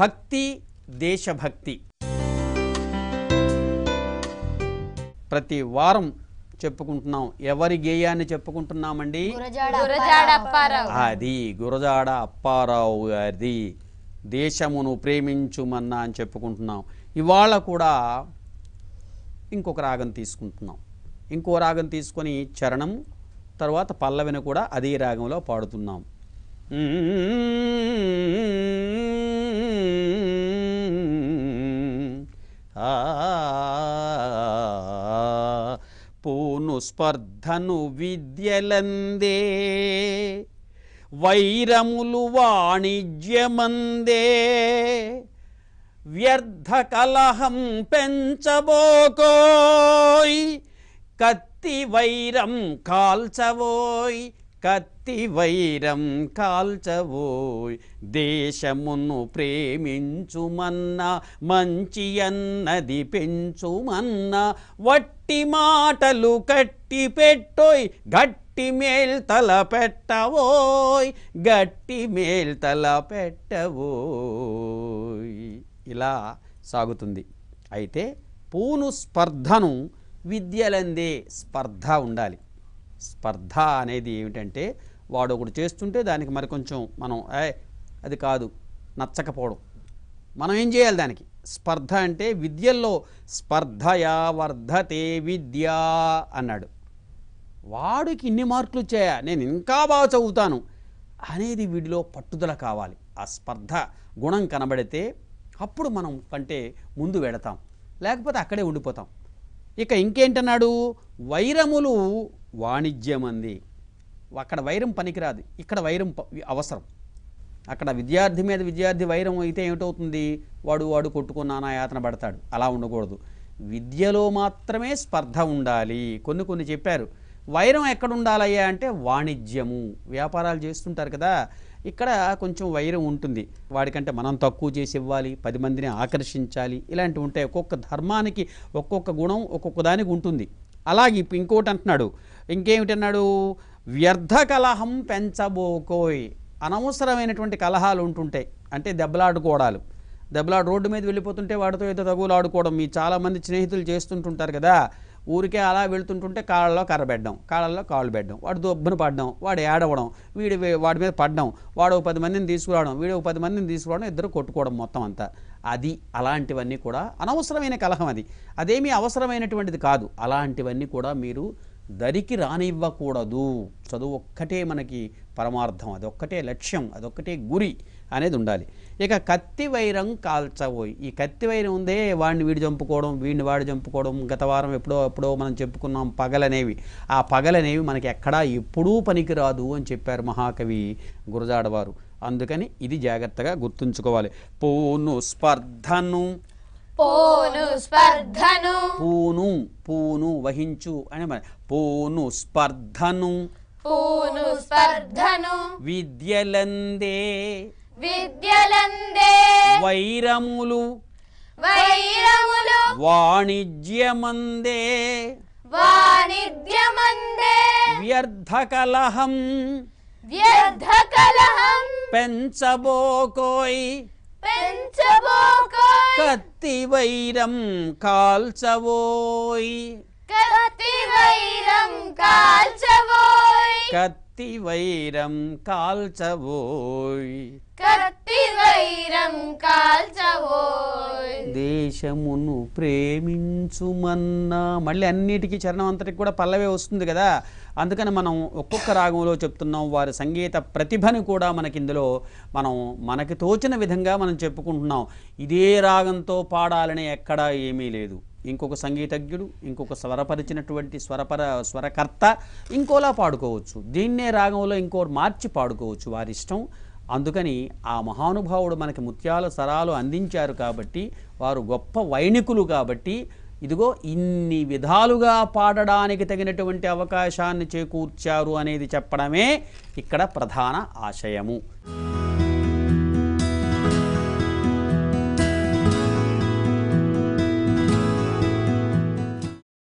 భక్తి దేశభక్తి ప్రతి వారం చెప్పుకుంటున్నాం ఎవరి గేయాన్ని చెప్పుకుంటున్నామండి అది గురజాడ అప్పారావు గారిది దేశమును ప్రేమించుమన్నా అని చెప్పుకుంటున్నాం ఇవాళ కూడా ఇంకొక రాగం తీసుకుంటున్నాం ఇంకో రాగం తీసుకొని చరణం తర్వాత పల్లవిని కూడా అదే రాగంలో పాడుతున్నాం పూను స్పర్ధను విద్యలందే వైరములు వాణిజ్యమందే వ్యర్థ కలహం పెంచబోకోయ్ కత్తి వైరం కాల్చవోయ్ కత్తి వైరం కాల్చవో దేశమును ప్రేమించుమన్న మంచి అన్నది పెంచుమన్న వట్టి మాటలు కట్టి పెట్టోయ్ గట్టి మేల్తల పెట్టవోయ్ గట్టి మేల్తల పెట్టవోయ్ ఇలా సాగుతుంది అయితే పూను స్పర్ధను విద్యలందే స్పర్ధ ఉండాలి స్పర్ధ అనేది ఏమిటంటే వాడు ఒకడు చేస్తుంటే దానికి మరి కొంచెం మనం ఏ అది కాదు నచ్చకపోవడం మనం ఏం చేయాలి దానికి స్పర్ధ అంటే విద్యల్లో స్పర్ధయా వర్ధతే విద్య అన్నాడు వాడికి ఇన్ని మార్కులు వచ్చాయా నేను ఇంకా బాగా చదువుతాను అనేది వీడిలో పట్టుదల కావాలి ఆ స్పర్ధ గుణం కనబడితే అప్పుడు మనం కంటే ముందు వెడతాం లేకపోతే అక్కడే ఉండిపోతాం ఇక ఇంకేంటన్నాడు వైరములు వాణిజ్యం అంది అక్కడ వైరం పనికిరాదు ఇక్కడ వైరం అవసరం అక్కడ విద్యార్థి మీద విద్యార్థి వైరం అయితే ఏమిటవుతుంది వాడు వాడు కొట్టుకున్న యాతన పడతాడు అలా ఉండకూడదు విద్యలో మాత్రమే స్పర్ధ ఉండాలి కొన్ని కొన్ని చెప్పారు వైరం ఎక్కడ ఉండాలయ్యా అంటే వాణిజ్యము వ్యాపారాలు చేస్తుంటారు కదా ఇక్కడ కొంచెం వైరం ఉంటుంది వాడికంటే మనం తక్కువ చేసి ఇవ్వాలి పది మందిని ఆకర్షించాలి ఇలాంటివి ఉంటాయి ఒక్కొక్క ధర్మానికి ఒక్కొక్క గుణం ఒక్కొక్క దానికి ఉంటుంది అలాగే ఇప్పుడు ఇంకోటి అంటున్నాడు ఇంకేమిటన్నాడు వ్యర్థ కలహం పెంచబోకోయ్ అనవసరమైనటువంటి కలహాలు ఉంటుంటాయి అంటే దెబ్బలాడుకోవడాలు దెబ్బలాడు రోడ్డు మీద వెళ్ళిపోతుంటే వాడితో ఏదో తగులాడుకోవడం మీ చాలామంది స్నేహితులు చేస్తుంటుంటారు కదా ఊరికే అలా వెళుతుంటుంటే కాళ్ళలో కర్ర పెట్టడం కాళ్ళల్లో కాళ్ళు పెట్టడం వాడు దొబ్బును పడడం వాడు ఏడవడం వీడి వాడి మీద పడడం వాడు ఒక పది మందిని తీసుకురావడం వీడు ఒక పది మందిని తీసుకురావడం ఇద్దరు కొట్టుకోవడం మొత్తం అంతా అది అలాంటివన్నీ కూడా అనవసరమైన కలహం అది అదేమీ అవసరమైనటువంటిది కాదు అలాంటివన్నీ కూడా మీరు దరికి రానివ్వకూడదు చదువు ఒక్కటే మనకి పరమార్థం అదొక్కటే లక్ష్యం అదొక్కటే గురి అనేది ఉండాలి ఇక కత్తి వైరం కాల్చబోయి ఈ కత్తి వైరం ఉందే వాడిని వీడు చంపుకోవడం వీడిని వాడు చంపుకోవడం గత వారం ఎప్పుడో ఎప్పుడో మనం చెప్పుకున్నాం పగలనేవి ఆ పగలనేవి మనకి ఎక్కడా ఎప్పుడూ పనికిరాదు అని చెప్పారు మహాకవి గురజాడవారు అందుకని ఇది జాగ్రత్తగా గుర్తుంచుకోవాలి పోను స్పర్ధను పోను స్పర్ధను పూను పూను వహించు అని పోను స్పర్ధను పూను స్పర్ధను విద్యలందే విద్యలందే వైరములు వైరములు వాణిజ్యమందే వాణిజ్యమందే వ్యర్థ కలహం వ్యర్థ కలహం పెంచబోకోయ్ పెంచబోకోయ్ కత్తి వైరం కాల్చవోయ్ కత్తి వైరం కాల్చవోయ్ కత్తి వైరం కాల్చవోయ్ కత్తి వైరం కాల్చవోయ్ దేశమును ప్రేమించుమన్నా మళ్ళీ అన్నిటికీ చరణం అంతటికి కూడా పల్లవే వస్తుంది కదా అందుకని మనం ఒక్కొక్క రాగంలో చెప్తున్నాం వారి సంగీత ప్రతిభని కూడా మనకి ఇందులో మనం మనకి తోచిన విధంగా మనం చెప్పుకుంటున్నాం ఇదే రాగంతో పాడాలని ఎక్కడా ఏమీ లేదు ఇంకొక సంగీతజ్ఞుడు ఇంకొక స్వరపరిచినటువంటి స్వరపర స్వరకర్త ఇంకోలా పాడుకోవచ్చు దీన్నే రాగంలో ఇంకో మార్చి పాడుకోవచ్చు వారి ఇష్టం అందుకని ఆ మహానుభావుడు మనకి ముత్యాల సరాలు అందించారు కాబట్టి వారు గొప్ప వైణికులు కాబట్టి ఇదిగో ఇన్ని విధాలుగా పాడడానికి తగినటువంటి అవకాశాన్ని చేకూర్చారు అనేది చెప్పడమే ఇక్కడ ప్రధాన ఆశయము